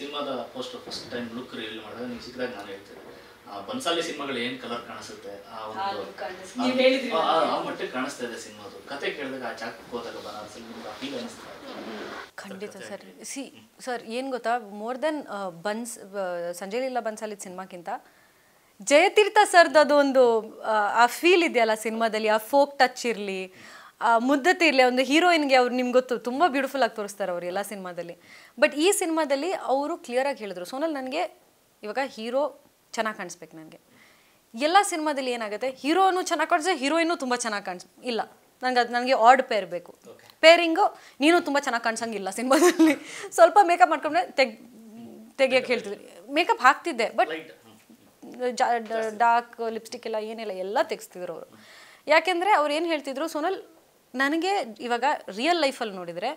ಸಿನಿಮಾದ poster first time look real ಮಾಡಿದ್ರೆ ನೀವು ಸಿಕ್ಕಿದಾಗ ನಾನು ಹೇಳ್ತೇನೆ ಆ ಬನ್ಸಾಲಿ ಸಿನಿಮಾಗಳು ಏನು ಕಲರ್ ಕಾಣಿಸುತ್ತೆ ಆ ಒಂದು ಆ ಮಟ್ಟಿಗೆ ಕಾಣಿಸ್ತಾ ಇದೆ ಸಿನಿಮಾದು ಕತೆ ಕೇಳಿದಾಗ ಆ ಜಾಗಕ್ಕೆ ಹೋದಾಗ ಬನಾರಸ್ ನಿಮ್ಗೆ ಅಪೀಲ್ ಅನಿಸ್ತಾ ಖಂಡಿತ ಸರ್ ಸಿ ಸರ್ ಏನು ಗೊತ್ತಾ ಮೋರ್ ದೆನ್ ಬನ್ಸ್ ಸಂಜಯ್ ಲೀಲಾ ಬನ್ಸಾಲಿದ ಸಿನಿಮಾಕ್ಕಿಂತ ಜಯತೀರ್ಥ ಸರ್ದು ಅದು ಒಂದು ಆ ಫೀಲ್ ಇದೆಯಲ್ಲ ಸಿನಿಮಾದಲ್ಲಿ ಆ ಫೋಕ್ ಟಚ್ ಇರಲಿ ಮುದ್ದತೆ ಇರಲಿ ಒಂದು ಹೀರೋಯಿನ್ಗೆ ಅವ್ರು ನಿಮ್ಗೆ ಗೊತ್ತು ತುಂಬ ಬ್ಯೂಟಿಫುಲ್ ಆಗಿ ತೋರಿಸ್ತಾರೆ ಅವರು ಎಲ್ಲ ಸಿನಿಮಾದಲ್ಲಿ ಬಟ್ ಈ ಸಿನಿಮಾದಲ್ಲಿ ಅವರು ಕ್ಲಿಯರಾಗಿ ಹೇಳಿದ್ರು ಸೋನಲ್ ನನಗೆ ಇವಾಗ ಹೀರೋ ಚೆನ್ನಾಗಿ ಕಾಣಿಸ್ಬೇಕು ನನಗೆ ಎಲ್ಲ ಸಿನಿಮಾದಲ್ಲಿ ಏನಾಗುತ್ತೆ ಹೀರೋನು ಚೆನ್ನಾಗಿ ಕಾಣಿಸಿದ್ರೆ ಹೀರೋಯಿನು ತುಂಬ ಚೆನ್ನಾಗಿ ಕಾಣಿಸ್ ಇಲ್ಲ ನನಗೆ ಅದು ನನಗೆ ಆಡ್ ಪೇರ್ ಬೇಕು ಪೇರಿಂಗು ನೀನು ತುಂಬ ಚೆನ್ನಾಗಿ ಕಾಣಿಸಂಗಿಲ್ಲ ಸಿನಿಮಾದಲ್ಲಿ ಸ್ವಲ್ಪ ಮೇಕಪ್ ಮಾಡ್ಕೊಂಡ್ರೆ ತೆಗ್ ತೆಗಿಯೋಕ್ಕೆ ಹೇಳ್ತಿದ್ರು ಮೇಕಪ್ ಹಾಕ್ತಿದ್ದೆ ಬಟ್ ಡಾರ್ಕ್ ಲಿಪ್ಸ್ಟಿಕ್ ಎಲ್ಲ ಏನಿಲ್ಲ ಎಲ್ಲ ತೆಗೆಸ್ತಿದ್ರು ಅವರು ಯಾಕೆಂದರೆ ಅವ್ರು ಏನು ಹೇಳ್ತಿದ್ರು ಸೋನಲ್ ನನಗೆ ಇವಾಗ ರಿಯಲ್ ಲೈಫಲ್ಲಿ ನೋಡಿದರೆ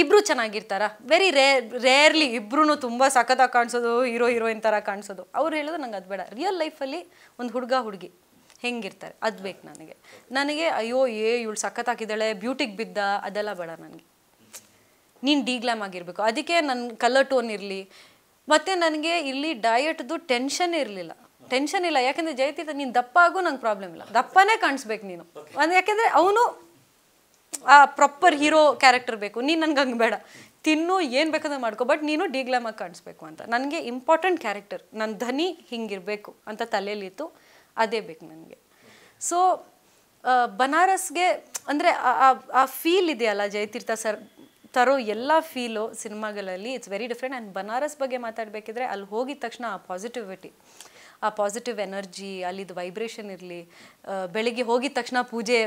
ಇಬ್ಬರು ಚೆನ್ನಾಗಿರ್ತಾರ ವೆರಿ ರೇ ರೇರ್ಲಿ ಇಬ್ಬರೂ ತುಂಬ ಸಖತ್ತಾಗಿ ಕಾಣಿಸೋದು ಹೀರೋ ಹೀರೋಯಿನ್ ಥರ ಕಾಣಿಸೋದು ಅವ್ರು ಹೇಳೋದು ನಂಗೆ ಅದು ಬೇಡ ರಿಯಲ್ ಲೈಫಲ್ಲಿ ಒಂದು ಹುಡುಗ ಹುಡುಗಿ ಹೆಂಗಿರ್ತಾರೆ ಅದು ಬೇಕು ನನಗೆ ನನಗೆ ಅಯ್ಯೋ ಏ ಇವಳು ಸಖತ್ತಾಗಿದ್ದಾಳೆ ಬ್ಯೂಟಿಗೆ ಬಿದ್ದ ಅದೆಲ್ಲ ಬೇಡ ನನಗೆ ನೀನು ಡಿಗ್ಲಾಮ್ ಆಗಿರಬೇಕು ಅದಕ್ಕೆ ನನ್ನ ಕಲರ್ ಟೋನ್ ಇರಲಿ ಮತ್ತು ನನಗೆ ಇಲ್ಲಿ ಡಯಟ್ದು ಟೆನ್ಷನ್ ಇರಲಿಲ್ಲ ಟೆನ್ಷನ್ ಇಲ್ಲ ಯಾಕೆಂದರೆ ಜಯತೀರ್ಥ ನೀನು ದಪ್ಪ ಆಗು ನಂಗೆ ಪ್ರಾಬ್ಲಮ್ ಇಲ್ಲ ದಪ್ಪನೇ ಕಾಣಿಸ್ಬೇಕು ನೀನು ಅಂದರೆ ಯಾಕೆಂದರೆ ಅವನು ಆ ಪ್ರಾಪರ್ ಹೀರೋ ಕ್ಯಾರೆಕ್ಟರ್ ಬೇಕು ನೀನು ನನಗೆ ಹಂಗೆ ಬೇಡ ತಿನ್ನು ಏನು ಬೇಕಾದ್ರೆ ಮಾಡ್ಕೋ ಬಟ್ ನೀನು ಡಿಗ್ಲಾಮ ಕಾಣಿಸ್ಬೇಕು ಅಂತ ನನಗೆ ಇಂಪಾರ್ಟೆಂಟ್ ಕ್ಯಾರೆಕ್ಟರ್ ನನ್ನ ಧನಿ ಹಿಂಗಿರಬೇಕು ಅಂತ ತಲೆಯಲ್ಲಿತ್ತು ಅದೇ ಬೇಕು ನನಗೆ ಸೊ ಬನಾರಸ್ಗೆ ಅಂದರೆ ಆ ಫೀಲ್ ಇದೆಯಲ್ಲ ಜಯತೀರ್ಥ ಸರ್ ತರೋ ಎಲ್ಲ ಫೀಲು ಸಿನಿಮಾಗಳಲ್ಲಿ it's very different and Banaras ಬಗ್ಗೆ ಮಾತಾಡಬೇಕಿದ್ರೆ ಅಲ್ಲಿ ಹೋಗಿದ ತಕ್ಷಣ ಆ ಪಾಸಿಟಿವಿಟಿ ಆ ಪಾಸಿಟಿವ್ ಎನರ್ಜಿ ಅಲ್ಲಿದ್ದು ವೈಬ್ರೇಷನ್ ಇರಲಿ ಬೆಳಿಗ್ಗೆ ಹೋಗಿದ ತಕ್ಷಣ ಪೂಜೆ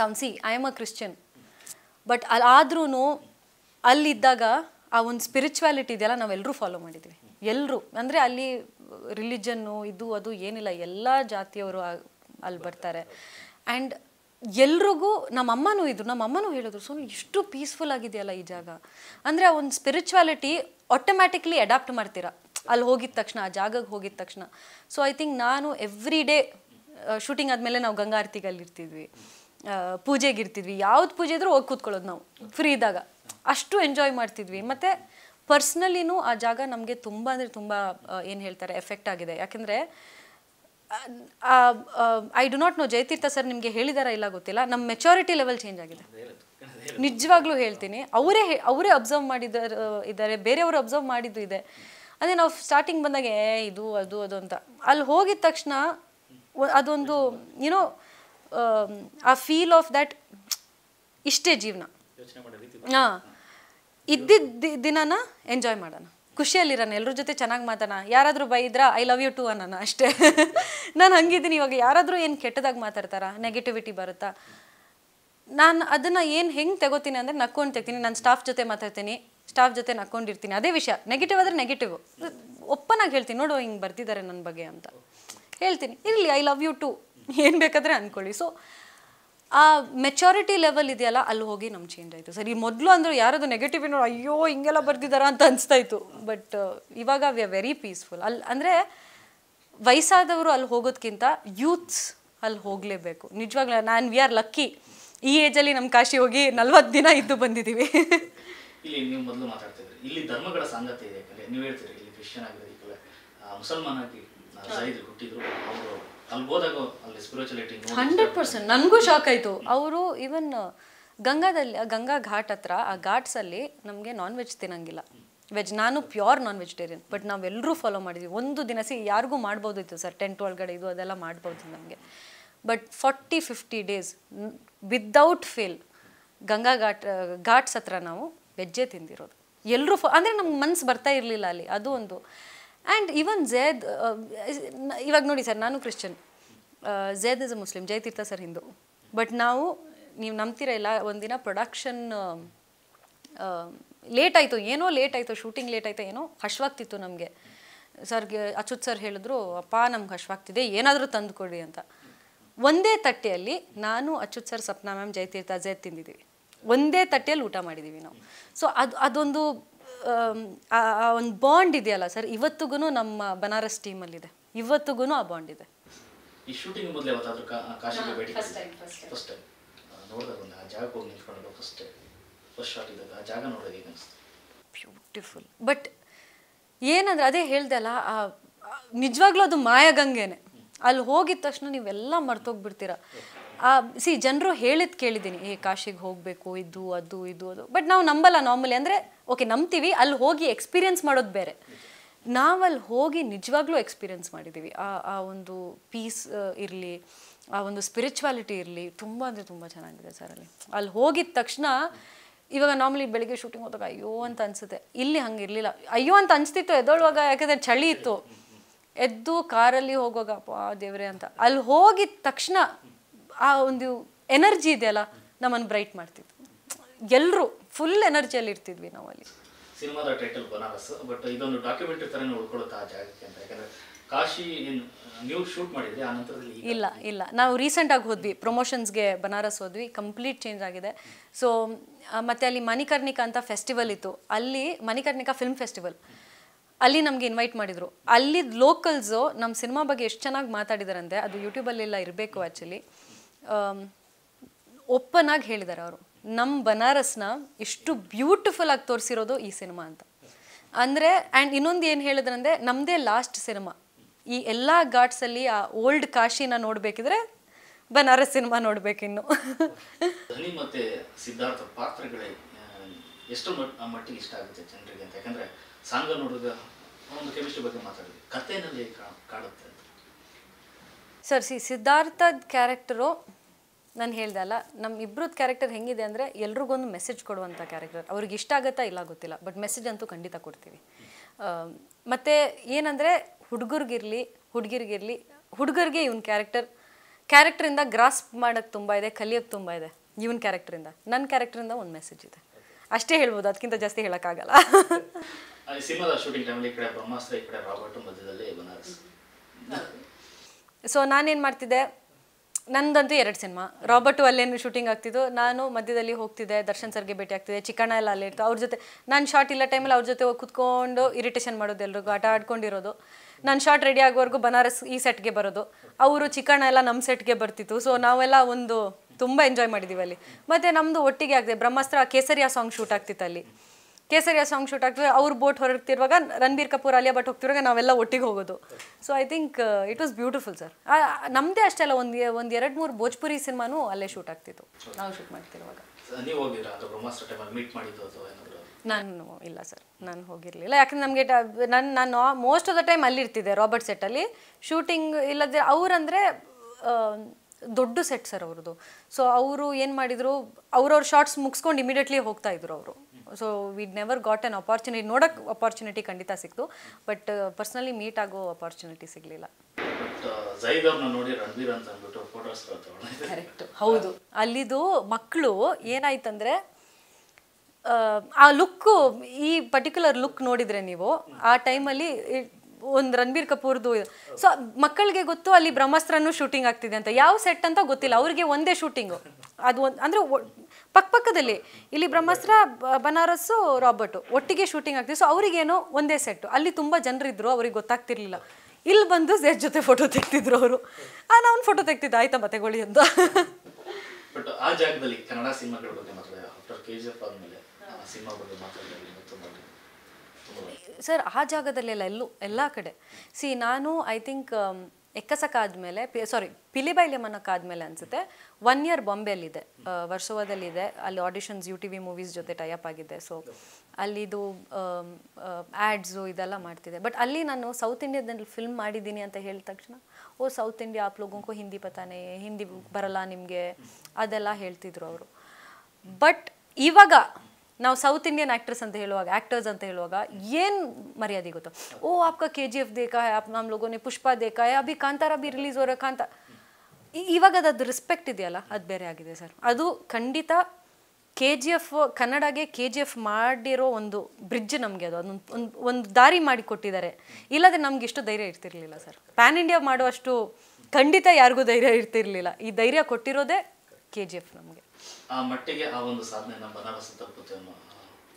ಸಂಸಿ I am a Christian but ಅಲ್ಲಿ ಆದ್ರೂ ಅಲ್ಲಿದ್ದಾಗ ಆ ಒಂದು ಸ್ಪಿರಿಚುವಾಲಿಟಿ ಇದೆಯಲ್ಲ ನಾವೆಲ್ಲರೂ ಫಾಲೋ ಮಾಡಿದ್ವಿ ಎಲ್ಲರೂ ಅಂದರೆ ಅಲ್ಲಿ ರಿಲಿಜನ್ನು ಇದು ಅದು ಏನಿಲ್ಲ ಎಲ್ಲ ಜಾತಿಯವರು ಅಲ್ಲಿ ಬರ್ತಾರೆ ಆ್ಯಂಡ್ ಎಲ್ರಿಗೂ ನಮ್ಮಮ್ಮನೂ ಇದ್ರು ನಮ್ಮಮ್ಮನೂ ಹೇಳಿದ್ರು ಸೊ ಎಷ್ಟು ಪೀಸ್ಫುಲ್ ಆಗಿದೆಯಲ್ಲ ಈ ಜಾಗ ಅಂದರೆ ಆ ಒಂದು ಸ್ಪಿರಿಚುವಾಲಿಟಿ ಆಟೋಮ್ಯಾಟಿಕ್ಲಿ ಅಡಾಪ್ಟ್ ಮಾಡ್ತೀರಾ ಅಲ್ಲಿ ಹೋಗಿದ ತಕ್ಷಣ ಆ ಜಾಗಕ್ಕೆ ಹೋಗಿದ ತಕ್ಷಣ ಸೊ ಐ ಥಿಂಕ್ ನಾನು ಎವ್ರಿ ಡೇ ಶೂಟಿಂಗ್ ಆದಮೇಲೆ ನಾವು ಗಂಗಾರತಿಗಲ್ಲಿ ಅಲ್ಲಿ ಇರ್ತಿದ್ವಿ ಪೂಜೆಗೆ ಇರ್ತಿದ್ವಿ ಯಾವ್ದು ಪೂಜೆ ಇದ್ರೂ ಹೋಗಿ ಕೂತ್ಕೊಳ್ಳೋದು ನಾವು ಫ್ರೀ ಇದ್ದಾಗ ಅಷ್ಟು ಎಂಜಾಯ್ ಮಾಡ್ತಿದ್ವಿ ಮತ್ತು ಪರ್ಸ್ನಲಿನೂ ಆ ಜಾಗ ನಮಗೆ ತುಂಬ ಅಂದರೆ ತುಂಬ ಏನು ಹೇಳ್ತಾರೆ ಎಫೆಕ್ಟ್ ಆಗಿದೆ ಯಾಕೆಂದರೆ I do not know Jayatheertha sir ನಿಮಗೆ ಹೇಳಿದಾರ ಇಲ್ಲ ಗೊತ್ತಿಲ್ಲ ನಮ್ಮ ಮೆಚೋರಿಟಿ ಲೆವೆಲ್ ಚೇಂಜ್ ಆಗಿದೆ ನಿಜವಾಗ್ಲೂ ಹೇಳ್ತೀನಿ ಅವರೇ ಅವರೇ ಅಬ್ಸರ್ವ್ ಮಾಡಿದ ಇದ್ದಾರೆ ಬೇರೆಯವರು ಅಬ್ಸರ್ವ್ ಮಾಡಿದ್ದು ಇದೆ ಅಂದರೆ ನಾವು ಸ್ಟಾರ್ಟಿಂಗ್ ಬಂದಾಗ ಏ ಇದು ಅದು ಅದು ಅಂತ ಅಲ್ಲಿ ಹೋಗಿದ ತಕ್ಷಣ ಅದೊಂದು ಏನೋ ಆ ಫೀಲ್ ಆಫ್ ದಟ್ ಇಷ್ಟೇ ಜೀವನ ಹಾಂ ಇದ್ದಿದ್ದ ದಿನನ ಎಂಜಾಯ್ ಮಾಡೋಣ ಖುಷಿಯಲ್ಲಿರೋಣ ಎಲ್ಲರ ಜೊತೆ ಚೆನ್ನಾಗಿ ಮಾತಾಡೋಣ ಯಾರಾದರೂ ಬೈದ್ರಾ ಐ ಲವ್ ಯು ಟು ಅನ್ನೋಣ ಅಷ್ಟೇ ನಾನು ಹಂಗಿದ್ದೀನಿ ಇವಾಗ ಯಾರಾದರೂ ಏನು ಕೆಟ್ಟದಾಗಿ ಮಾತಾಡ್ತಾರಾ ನೆಗೆಟಿವಿಟಿ ಬರುತ್ತಾ ನಾನು ಅದನ್ನು ಏನು ಹೆಂಗೆ ತಗೋತೀನಿ ಅಂದರೆ ನಕ್ಕೊಂಡು ತೆಗ್ತೀನಿ ನಾನು ಸ್ಟಾಫ್ ಜೊತೆ ಮಾತಾಡ್ತೀನಿ ಸ್ಟಾಫ್ ಜೊತೆ ನಕ್ಕೊಂಡಿರ್ತೀನಿ ಅದೇ ವಿಷಯ ನೆಗೆಟಿವ್ ಆದರೆ ನೆಗೆಟಿವ್ ಒಪ್ಪನಾಗಿ ಹೇಳ್ತೀನಿ ನೋಡು ಹಿಂಗೆ ಬರ್ತಿದ್ದಾರೆ ನನ್ನ ಬಗ್ಗೆ ಅಂತ ಹೇಳ್ತೀನಿ ಇರಲಿ ಐ ಲವ್ ಯು ಟು ಏನು ಬೇಕಾದರೆ ಅಂದ್ಕೊಳ್ಳಿ ಸೊ ಆ ಮೆಚಾರಿಟಿ ಲೆವೆಲ್ ಇದೆಯಲ್ಲ ಅಲ್ಲಿ ಹೋಗಿ ನಮ್ಮ ಚೇಂಜ್ ಆಯಿತು ಸರಿ ಮೊದಲು ಅಂದರೆ ಯಾರದು ನೆಗೆಟಿವ್ ಏನೋ ಅಯ್ಯೋ ಹಿಂಗೆಲ್ಲ ಬರ್ದಿದ್ದಾರಾ ಅಂತ ಅನಿಸ್ತಾ ಇತ್ತು ಬಟ್ ಇವಾಗ ವಿ ಆರ್ ವೆರಿ ಪೀಸ್ಫುಲ್ ಅಲ್ಲಿ ಅಂದರೆ ವಯಸ್ಸಾದವರು ಅಲ್ಲಿ ಹೋಗೋದಕ್ಕಿಂತ ಯೂತ್ಸ್ ಅಲ್ಲಿ ಹೋಗಲೇಬೇಕು ನಿಜವಾಗ್ಲೂ ನಾನು ವಿ ಆರ್ ಲಕ್ಕಿ ಈ ಏಜಲ್ಲಿ ನಮ್ಮ ಕಾಶಿ ಹೋಗಿ ನಲ್ವತ್ತು ದಿನ ಇದ್ದು ಬಂದಿದ್ದೀವಿ ಇಲ್ಲಿ ನೀವು ಮೊದಲು ಇಲ್ಲಿ ಧರ್ಮಗಳ ಸಂಗತಿ ಇದೆ ನೀವು ಹೇಳ್ತೀರಿ ಇಲ್ಲಿ ಕ್ರಿಶ್ಚಿಯನ್ ಮುಸಲ್ಮಾನ್ ಆಗಿ ಹುಟ್ಟಿದ್ರು ಅವರು ಹಂಡ್ರೆಡ್ ಪರ್ಸೆಂಟ್ ನನಗೂ ಶಾಕ್ ಆಯಿತು ಅವರು ಈವನ್ ಗಂಗಾದಲ್ಲಿ ಗಂಗಾ ಘಾಟ್ ಹತ್ರ ಆ ಘಾಟ್ಸಲ್ಲಿ ನಮಗೆ ನಾನ್ ವೆಜ್ ತಿನ್ನಂಗಿಲ್ಲ ವೆಜ್ ನಾನು ಪ್ಯೂರ್ ನಾನ್ ವೆಜಿಟೇರಿಯನ್ ಬಟ್ ನಾವೆಲ್ಲರೂ ಫಾಲೋ ಮಾಡಿದ್ವಿ ಒಂದು ದಿನಸಿ ಯಾರಿಗೂ ಮಾಡ್ಬೋದಿತ್ತು ಸರ್ ಟೆಂಟ್ ಒಳಗಡೆ ಇದು ಅದೆಲ್ಲ ಮಾಡ್ಬೋದು ನಮಗೆ but forty fifty days without fail Ganga ghat ghats ಹತ್ರ ನಾವು ವೆಜ್ಜೇ ತಿಂದಿರೋದು ಎಲ್ಲರೂ ಫ ಅಂದರೆ ನಮ್ಗೆ ಮನ್ಸು ಬರ್ತಾ ಇರಲಿಲ್ಲ ಅಲ್ಲಿ ಅದು ಒಂದು ಆ್ಯಂಡ್ ಈವನ್ ಜೇದ್ ಇವಾಗ ನೋಡಿ ಸರ್ ನಾನು Christian Zaid is a Muslim Jayatheertha sir Hindu but ನಾವು ನೀವು ನಂಬ್ತೀರ ಒಂದಿನ ಪ್ರೊಡಕ್ಷನ್ ಲೇಟ್ ಆಯಿತು ಏನೋ ಲೇಟ್ ಆಯಿತು ಶೂಟಿಂಗ್ ಲೇಟ್ ಆಯಿತು ಏನೋ ಹಶ್ವಾಗ್ತಿತ್ತು ನಮಗೆ ಸರ್ಗೆ ಅಚ್ಯುತ್ ಸರ್ ಹೇಳಿದ್ರು ಅಪ್ಪ ನಮ್ಗೆ ಹಶ್ವಾಗ್ತಿದೆ ಏನಾದರೂ ತಂದು ಕೊಡಿ ಅಂತ ಒಂದೇ ತಟ್ಟೆಯಲ್ಲಿ ನಾನು ಅಚ್ಯುತ್ ಸರ್ ಸಪ್ನಾ ಮ್ಯಾಮ್ ಜಯತೀರ್ಥ ಜೇದ್ ತಿಂದಿದ್ದೀವಿ ಒಂದೇ ತಟ್ಟೆಯಲ್ಲಿ ಊಟ ಮಾಡಿದ್ದೀವಿ ನಾವು ಸೊ ಅದು ಅದೊಂದು ಆ ಒಂದು ಬಾಂಡ್ ಇದೆಯಲ್ಲ ಸರ್ ಇವತ್ತಿಗೂ ನಮ್ಮ ಬನಾರಸ್ ಇದೆ ಇವತ್ತಿಗೂ ಆ ಬಾಂಡ್ ಇದೆ ಈ ಶೂಟಿಂಗ್ ಮೊದಲೇ ಯಾವತ್ತಾದ್ರೂ ಕಾಶಿಗೆ ಭೇಟಿ ಫಸ್ಟ್ ಟೈಮ್ ಫಸ್ಟ್ ಟೈಮ್ ನೋಡಿದಾಗ ಒಂದು ಆ ಜಾಗಕ್ಕೆ ಹೋಗಿ ನಿಂತ್ಕೊಂಡಾಗ ಫಸ್ಟ್ ಫಸ್ಟ್ ಶಾಟ್ ಇದ್ದಾಗ ಆ ಜಾಗ ನೋಡಿದಾಗ ಏನು ಬ್ಯೂಟಿಫುಲ್ ಬಟ್ ಏನಂದ್ರೆ ಅದೇ ಹೇಳ್ದೆ ಅಲ್ಲ ನಿಜವಾಗ್ಲೂ ಅದು ಮಾಯಗಂಗೆನೆ ಅಲ್ಲಿ ಹೋಗಿದ ತಕ್ಷಣ ನೀವೆಲ್ಲ ಮರ್ತೋಗ್ಬಿಡ್ತೀರಾ ಸಿ ಜನರು ಹೇಳಿದ್ ಕೇಳಿದ್ದೀನಿ ಏ ಕಾಶಿಗೆ ಹೋಗಬೇಕು ಇದು ಅದು ಇದು ಅದು ಬಟ್ ನಾವು ನಂಬಲ್ಲ ನಾರ್ಮಲಿ ಅಂದರೆ ಓಕೆ ನಂಬ್ತೀವಿ ಅಲ್ಲಿ ಹೋಗಿ ಎಕ್ಸ್ಪೀರಿಯನ್ಸ್ ಮಾಡೋದು ಬೇರೆ ನಾವಲ್ಲಿ ಹೋಗಿ ನಿಜವಾಗ್ಲೂ ಎಕ್ಸ್ಪೀರಿಯನ್ಸ್ ಮಾಡಿದ್ದೀವಿ ಆ ಆ ಒಂದು ಪೀಸ್ ಇರಲಿ ಆ ಒಂದು ಸ್ಪಿರಿಚುವಾಲಿಟಿ ಇರಲಿ ತುಂಬ ಅಂದರೆ ತುಂಬ ಚೆನ್ನಾಗಿದೆ ಸರ್ ಅಲ್ಲಿ ಅಲ್ಲಿ ಹೋಗಿದ ತಕ್ಷಣ ಇವಾಗ ನಾರ್ಮಲಿ ಬೆಳಿಗ್ಗೆ ಶೂಟಿಂಗ್ ಹೋದಾಗ ಅಯ್ಯೋ ಅಂತ ಅನಿಸುತ್ತೆ ಇಲ್ಲಿ ಹಂಗೆ ಇರಲಿಲ್ಲ ಅಯ್ಯೋ ಅಂತ ಅನಿಸ್ತಿತ್ತು ಎದ್ದೊಳುವಾಗ ಯಾಕಂದರೆ ಚಳಿ ಇತ್ತು ಎದ್ದು ಕಾರಲ್ಲಿ ಹೋಗುವಾಗ ಅಪ್ಪ ದೇವ್ರೆ ಅಂತ ಅಲ್ಲಿ ಹೋಗಿದ ತಕ್ಷಣ ಆ ಒಂದು ಎನರ್ಜಿ ಇದೆಯಲ್ಲ ನಮ್ಮನ್ನು ಬ್ರೈಟ್ ಮಾಡ್ತಿದ್ವಿ ಎಲ್ಲರೂ ಫುಲ್ ಎನರ್ಜಿಯಲ್ಲಿ ಇರ್ತಿದ್ವಿ ನಾವು ಅಲ್ಲಿ ಸಿನಿಮಾದ ಟೈಟಲ್ ಬನಾರಸ್ ಬಟ್ ಇದೊಂದು ಡಾಕ್ಯುಮೆಂಟರಿ ಉಳ್ಕೊಳ್ಳುತ್ತಾ ಆ ಜಾಗಕ್ಕೆ ಅಂತ ಯಾಕಂದ್ರೆ ಕಾಶಿ ನೀವು ಶೂಟ್ ಮಾಡಿದ್ರಿ ಆ ನಂತರದಲ್ಲಿ ಇಲ್ಲ ಇಲ್ಲ ನಾವು ರೀಸೆಂಟಾಗಿ ಹೋದ್ವಿ ಪ್ರಮೋಷನ್ಸ್ಗೆ ಬನಾರಸ್ ಹೋದ್ವಿ ಕಂಪ್ಲೀಟ್ ಚೇಂಜ್ ಆಗಿದೆ ಸೊ ಮತ್ತೆ ಅಲ್ಲಿ ಮಣಿಕರ್ಣಿಕ ಅಂತ ಫೆಸ್ಟಿವಲ್ ಇತ್ತು ಅಲ್ಲಿ ಮಣಿಕರ್ಣಿಕಾ ಫಿಲ್ಮ್ ಫೆಸ್ಟಿವಲ್ ಅಲ್ಲಿ ನಮಗೆ ಇನ್ವೈಟ್ ಮಾಡಿದರು ಅಲ್ಲಿ ಲೋಕಲ್ಸು ನಮ್ಮ ಸಿನಿಮಾ ಬಗ್ಗೆ ಎಷ್ಟು ಚೆನ್ನಾಗಿ ಮಾತಾಡಿದಾರಂತೆ ಅದು ಯೂಟ್ಯೂಬಲ್ಲೆಲ್ಲ ಇರಬೇಕು ಆ್ಯಕ್ಚುಲಿ ಓಪನ್ ಆಗಿ ಹೇಳಿದ್ದಾರೆ ಅವರು ನಮ್ಮ ಬನಾರಸ್ನ ಎಷ್ಟು ಬ್ಯೂಟಿಫುಲ್ ಆಗಿ ತೋರಿಸಿರೋದು ಈ ಸಿನಿಮಾ ಅಂತ ಅಂದರೆ ಆ್ಯಂಡ್ ಇನ್ನೊಂದು ಏನು ಹೇಳಿದ್ರಂದ್ರೆ ನಮ್ಮದೇ ಲಾಸ್ಟ್ ಸಿನಿಮಾ ಈ ಎಲ್ಲ ಘಾಟ್ಸಲ್ಲಿ ಆ ಓಲ್ಡ್ ಕಾಶಿನ ನೋಡಬೇಕಿದ್ರೆ ಬನಾರಸ್ ಸಿನಿಮಾ ನೋಡಬೇಕಿನ್ನು ಮತ್ತೆ ಸಿದ್ಧಾರ್ಥ ಪಾತ್ರಗಳೇ ಎಷ್ಟು ಮಟ್ಟಿಗೆ ಇಷ್ಟ ಆಗುತ್ತೆ ಜನರಿಗೆ ಅಂತ ಯಾಕಂದರೆ ಸಾಂಗ ಒಂದು ಕೆಮಿಸ್ಟ್ರಿ ಬಗ್ಗೆ ಮಾತಾಡಿದ್ವಿ ಕಥೆನಲ್ಲಿ ಕಾಡುತ್ತೆ ಸರ್ ಸಿ ಸಿದ್ಧಾರ್ಥದ ಕ್ಯಾರೆಕ್ಟರು ನಾನು ಹೇಳಿದೆ ಅಲ್ಲ ನಮ್ಮ ಇಬ್ಬರದ್ದು ಕ್ಯಾರೆಕ್ಟರ್ ಹೆಂಗಿದೆ ಅಂದರೆ ಒಂದು ಮೆಸೇಜ್ ಕೊಡುವಂಥ ಕ್ಯಾರೆಕ್ಟರ್ ಅವ್ರಿಗೆ ಇಷ್ಟ ಆಗುತ್ತಾ ಇಲ್ಲ ಗೊತ್ತಿಲ್ಲ ಬಟ್ ಮೆಸೇಜ್ ಅಂತೂ ಖಂಡಿತ ಕೊಡ್ತೀವಿ ಮತ್ತು ಏನಂದರೆ ಹುಡುಗರಿಗಿರಲಿ ಹುಡುಗಿರಿಗಿರಲಿ ಹುಡುಗರಿಗೆ ಇವನ್ ಕ್ಯಾರೆಕ್ಟರ್ ಕ್ಯಾರೆಕ್ಟರಿಂದ ಗ್ರಾಸ್ಪ್ ಮಾಡೋಕ್ಕೆ ತುಂಬ ಇದೆ ಕಲಿಯೋಕ್ಕೆ ತುಂಬ ಇದೆ ಇವನ್ ಕ್ಯಾರೆಕ್ಟರಿಂದ ನನ್ನ ಕ್ಯಾರೆಕ್ಟರಿಂದ ಒಂದು ಮೆಸೇಜ್ ಇದೆ ಅಷ್ಟೇ ಹೇಳ್ಬೋದು ಅದಕ್ಕಿಂತ ಜಾಸ್ತಿ ಹೇಳೋಕ್ಕಾಗಲ್ಲ ಸಿನಿಮಾದ ಶೂಟಿಂಗ್ ಟೈಮಲ್ಲಿ ಈ ಕಡೆ ಬ್ರಹ್ಮಾಸ್ತ್ರ ಈ ಕಡೆ ರಾಬರ್ಟ್ ಮಧ್ಯದಲ್ಲಿ ಬನಾರಸ್ ಸೊ ನಾನೇನು ಮಾಡ್ತಿದ್ದೆ ನಂದಂತೂ ಎರಡು ಸಿನಿಮಾ ರಾಬರ್ಟ್ ಅಲ್ಲೇನು ಶೂಟಿಂಗ್ ಆಗ್ತಿದ್ದು ನಾನು ಮಧ್ಯದಲ್ಲಿ ಹೋಗ್ತಿದ್ದೆ ದರ್ಶನ್ ಸರ್ಗೆ ಭೇಟಿ ಆಗ್ತಿದ್ದೆ ಚಿಕ್ಕಣ್ಣ ಎಲ್ಲ ಅಲ್ಲೇ ಇರ್ತು ಅವ್ರ ಜೊತೆ ನಾನು ಶಾರ್ಟ್ ಇಲ್ಲ ಟೈಮಲ್ಲಿ ಅವ್ರ ಜೊತೆ ಕುತ್ಕೊಂಡು ಇರಿಟೇಷನ್ ಮಾಡೋದು ಎಲ್ರಿಗೂ ಆಟ ಆಡ್ಕೊಂಡಿರೋದು ನಾನು ಶಾರ್ಟ್ ರೆಡಿ ಆಗೋವರೆಗೂ ಬನಾರಸ್ ಈ ಸೆಟ್ಗೆ ಬರೋದು ಅವರು ಚಿಕ್ಕಣ್ಣ ಎಲ್ಲ ನಮ್ಮ ಸೆಟ್ಗೆ ಬರ್ತಿತ್ತು ಸೊ ನಾವೆಲ್ಲ ಒಂದು ತುಂಬ ಎಂಜಾಯ್ ಮಾಡಿದ್ದೀವಿ ಅಲ್ಲಿ ಮತ್ತು ನಮ್ಮದು ಒಟ್ಟಿಗೆ ಆಗಿದೆ ಬ್ರಹ್ಮಾಸ್ತ್ರ ಕೇಸರಿಯ ಸಾಂಗ್ ಶೂಟ್ ಆಗ್ತಿತ್ತು ಅಲ್ಲಿ ಕೇಸರಿಯ ಸಾಂಗ್ ಶೂಟ್ ಆಗ್ತಿದ್ರೆ ಅವ್ರು ಬೋಟ್ ಹೊರಡ್ತಿರುವಾಗ ರಣಬೀರ್ ಕಪೂರ್ ಅಲಿಯಾ ಭಟ್ ಹೋಗ್ತಿರುವಾಗ ನಾವೆಲ್ಲ ಒಟ್ಟಿಗೆ ಹೋಗೋದು so I think it was beautiful sir ನಮ್ಮದೇ ಅಷ್ಟೇ ಅಲ್ಲ ಒಂದು ಒಂದು ಎರಡು ಮೂರು ಭೋಜ್ಪುರಿ ಸಿನಿಮಾನು ಅಲ್ಲೇ ಶೂಟ್ ಆಗ್ತಿತ್ತು ನಾವು ಶೂಟ್ ಮಾಡ್ತಿರುವಾಗ ನಾನು ಇಲ್ಲ ಸರ್ ನಾನು ಹೋಗಿರಲಿಲ್ಲ ಯಾಕಂದ್ರೆ ನಮಗೆ ನನ್ನ ನಾನು ಮೋಸ್ಟ್ ಆಫ್ ದ ಟೈಮ್ ಅಲ್ಲಿರ್ತಿದ್ದೆ ರಾಬರ್ಟ್ ಸೆಟ್ಟಲ್ಲಿ ಶೂಟಿಂಗ್ ಇಲ್ಲದ್ರೆ ಅವರಂದರೆ ದೊಡ್ಡ ಸೆಟ್ ಸರ್ ಅವ್ರದ್ದು ಸೊ ಅವರು ಏನು ಮಾಡಿದರು ಅವ್ರವ್ರ ಶಾರ್ಟ್ಸ್ ಮುಗಿಸ್ಕೊಂಡು ಇಮಿಡಿಯೇಟ್ಲಿ ಹೋಗ್ತಾ ಇದ್ರು ಅವರು so we'd never got an opportunity ನೋಡಕ್ ಅಪಾರ್ಚುನಿಟಿ ಖಂಡಿತ ಸಿಕ್ತು ಬಟ್ ಪರ್ಸನಲಿ ಮೀಟ್ ಆಗೋ ಅಪಾರ್ಚುನಿಟಿ ಸಿಗ್ಲಿಲ್ಲ ಕರೆಕ್ಟ್ uh, ಹೌದು ಅಲ್ಲಿದು ಮಕ್ಕಳು ಏನಾಯ್ತಂದ್ರೆ ಆ ಲುಕ್ಕು ಈ ಪರ್ಟಿಕ್ಯುಲರ್ ಲುಕ್ ನೋಡಿದ್ರೆ ನೀವು ಆ ಟೈಮಲ್ಲಿ ಒಂದು ರಣಬೀರ್ ಕಪೂರ್ದು ಸೊ ಮಕ್ಕಳಿಗೆ ಗೊತ್ತು ಅಲ್ಲಿ ಬ್ರಹ್ಮಾಸ್ತ್ರನೂ ಶೂಟಿಂಗ್ ಆಗ್ತಿದೆ ಅಂತ ಯಾವ ಸೆಟ್ ಅಂತ ಗೊತ್ತಿಲ್ಲ ಅವ್ರಿಗೆ ಒಂದೇ ಶೂಟಿಂಗು ಅದು ಒಂದು ಅಂದರೆ ಪಕ್ಕಪಕ್ಕದಲ್ಲಿ ಇಲ್ಲಿ ಬ್ರಹ್ಮಸ್ತ್ರ ಬನಾರಸ್ಸು ರಾಬರ್ಟು ಒಟ್ಟಿಗೆ ಶೂಟಿಂಗ್ ಆಗ್ತಿದೆ ಸೊ ಅವರಿಗೇನೋ ಒಂದೇ ಸೆಟ್ಟು ಅಲ್ಲಿ ತುಂಬ ಜನರಿದ್ದರು ಅವ್ರಿಗೆ ಗೊತ್ತಾಗ್ತಿರ್ಲಿಲ್ಲ ಇಲ್ಲಿ ಬಂದು ಸೇರ್ ಜೊತೆ ಫೋಟೋ ತೆಗ್ತಿದ್ರು ಅವರು ಆ ನಾನು ಫೋಟೋ ತೆಗ್ತಿದ್ದೆ ಆಯ್ತಾ ಮತೆಗೊಳ್ಳಿ ಅಂತ ಆ ಸರ್ ಆ ಜಾಗದಲ್ಲೆಲ್ಲ ಎಲ್ಲೂ ಎಲ್ಲ ಕಡೆ ಸಿ ನಾನು ಐ ಥಿಂಕ್ ಪಿ ಸಾರಿ ಮನಕ್ಕೆ ಆದಮೇಲೆ ಅನಿಸುತ್ತೆ ಒನ್ ಇಯರ್ ಬಾಂಬೆಯಲ್ಲಿದೆ ವರ್ಷವದಲ್ಲಿದೆ ಅಲ್ಲಿ auditions U T V movies ಜೊತೆ ಟೈಅಪ್ ಆಗಿದೆ ಸೊ ಅಲ್ಲಿದು ಆ್ಯಡ್ಸು ಇದೆಲ್ಲ ಮಾಡ್ತಿದೆ ಬಟ್ ಅಲ್ಲಿ ನಾನು ಸೌತ್ ಇಂಡಿಯಾದಲ್ಲಿ ಫಿಲ್ಮ್ ಮಾಡಿದ್ದೀನಿ ಅಂತ ಹೇಳಿದ ತಕ್ಷಣ ಓ ಸೌತ್ ಇಂಡಿಯಾ ಆಪ್ ಲೋಗಂಕೋ ಹಿಂದಿ ಪತಾನೆ ಹಿಂದಿ ಬರಲ್ಲ ನಿಮಗೆ ಅದೆಲ್ಲ ಹೇಳ್ತಿದ್ರು ಅವರು ಬಟ್ ಇವಾಗ ನಾವು ಸೌತ್ ಇಂಡಿಯನ್ ಆಕ್ಟ್ರೆಸ್ ಅಂತ ಹೇಳುವಾಗ ಆ್ಯಕ್ಟರ್ಸ್ ಅಂತ ಹೇಳುವಾಗ ಏನು ಮರ್ಯಾದೆ ಗೊತ್ತು ಓ ಆಪ್ಕ ಕೆ ಜಿ ಎಫ್ ದೇಖಾ ಆಪ್ ನಮ್ಮ ಲೋಗೋನೆ ಪುಷ್ಪ ದೇಖಾ ಅಭಿ ಕಾಂತಾರ ಬಿ ರಿಲೀಸ್ ಹೋರ ಕಾಂತ ಇವಾಗ ಅದು ರೆಸ್ಪೆಕ್ಟ್ ಇದೆಯಲ್ಲ ಅದು ಬೇರೆ ಆಗಿದೆ ಸರ್ ಅದು ಖಂಡಿತ ಕೆ ಜಿ ಎಫ್ ಕನ್ನಡಗೆ ಕೆ ಜಿ ಎಫ್ ಮಾಡಿರೋ ಒಂದು ಬ್ರಿಡ್ಜ್ ನಮಗೆ ಅದು ಅದೊಂದು ಒಂದು ಒಂದು ದಾರಿ ಮಾಡಿ ಕೊಟ್ಟಿದ್ದಾರೆ ಇಲ್ಲದೆ ನಮ್ಗೆ ಇಷ್ಟು ಧೈರ್ಯ ಇರ್ತಿರ್ಲಿಲ್ಲ ಸರ್ ಪ್ಯಾನ್ ಇಂಡಿಯಾ ಮಾಡುವಷ್ಟು ಖಂಡಿತ ಯಾರಿಗೂ ಧೈರ್ಯ ಇರ್ತಿರ್ಲಿಲ್ಲ ಈ ಧೈರ್ಯ ಕೊಟ್ಟಿರೋದೇ ಕೆ ಜಿ ಎಫ್ ನಮಗೆ ಆ ಮಟ್ಟಿಗೆ ಆ ಒಂದು ಸಾಧನೆ ನಮ್ಮ ಬನಾರಸ್ ತಪ್ಪುತ್ತೆ ಅನ್ನೋ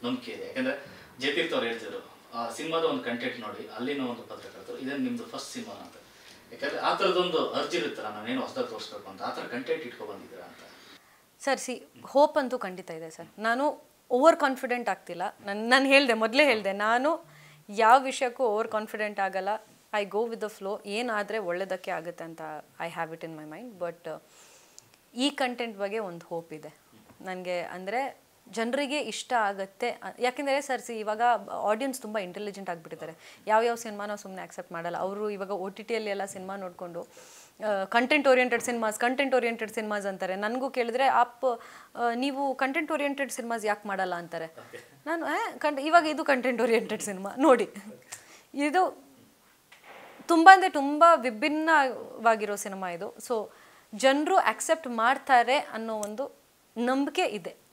ನಂಬಿಕೆ ಇದೆ ಯಾಕಂದ್ರೆ ಜೆ ಪಿ ಅವ್ರು ಹೇಳ್ತಿದ್ರು ಆ ಸಿನಿಮಾದ ಒಂದು ಕಂಟೆಂಟ್ ನೋಡಿ ಅಲ್ಲಿನ ಒಂದು ಪತ್ರಕರ್ತರು ಇದೇ ನಿಮ್ದು ಫಸ್ಟ್ ಸಿನಿಮಾ ಅಂತ ಯಾಕಂದ್ರೆ ಆ ಥರದೊಂದು ಅರ್ಜಿ ಇರುತ್ತಲ್ಲ ನಾನೇನು ಹೊಸದಾಗಿ ತೋರಿಸ್ಬೇಕು ಅಂತ ಆ ಥರ ಕಂಟೆಂಟ್ ಇಟ್ಕೊಂಡು ಬಂದಿದ್ದೀರಾ ಅಂತ ಸರ್ ಸಿ ಹೋಪ್ ಅಂತೂ ಖಂಡಿತ ಇದೆ ಸರ್ ನಾನು ಓವರ್ ಕಾನ್ಫಿಡೆಂಟ್ ಆಗ್ತಿಲ್ಲ ನಾನು ನಾನು ಹೇಳಿದೆ ಮೊದಲೇ ಹೇಳಿದೆ ನಾನು ಯಾವ ವಿಷಯಕ್ಕೂ ಓವರ್ ಕಾನ್ಫಿಡೆಂಟ್ ಆಗಲ್ಲ I go with the flow ಏನಾದರೆ ಒಳ್ಳೆಯದಕ್ಕೆ ಆಗುತ್ತೆ ಅಂತ I have it in my mind but ಈ ಕಂಟೆಂಟ್ ಬಗ್ಗೆ ಒಂದು ಹೋಪ್ ಇದೆ ನನಗೆ ಅಂದರೆ ಜನರಿಗೆ ಇಷ್ಟ ಆಗುತ್ತೆ ಯಾಕೆಂದರೆ ಸರ್ ಸಿ ಇವಾಗ ಆಡಿಯನ್ಸ್ ತುಂಬ ಇಂಟೆಲಿಜೆಂಟ್ ಆಗಿಬಿಟ್ಟಿದ್ದಾರೆ ಯಾವ್ಯಾವ ಸಿನಿಮಾ ನಾವು ಸುಮ್ಮನೆ ಆಕ್ಸೆಪ್ಟ್ ಮಾಡಲ್ಲ ಅವರು ಇವಾಗ ಓ ಟಿ ಟಿಯಲ್ಲಿ ಎಲ್ಲ ಸಿನಿಮಾ ನೋಡಿಕೊಂಡು content oriented cinemas content oriented cinemas ಅಂತಾರೆ ನನಗೂ ಕೇಳಿದ್ರೆ ಆಪ್ ನೀವು ಕಂಟೆಂಟ್ ಓರಿಯೆಂಟೆಡ್ ಸಿನಿಮಾಸ್ ಯಾಕೆ ಮಾಡಲ್ಲ ಅಂತಾರೆ ನಾನು ಕಂಟ್ ಇವಾಗ ಇದು ಕಂಟೆಂಟ್ ಓರಿಯೆಂಟೆಡ್ ಸಿನಿಮಾ ನೋಡಿ ಇದು ತುಂಬ ಅಂದರೆ ತುಂಬ ವಿಭಿನ್ನವಾಗಿರೋ ಸಿನಿಮಾ ಇದು ಸೊ ಜನರು ಅಕ್ಸೆಪ್ಟ್ ಮಾಡ್ತಾರೆ ಅನ್ನೋ ಒಂದು ನಂಬಿಕೆ ಇದೆ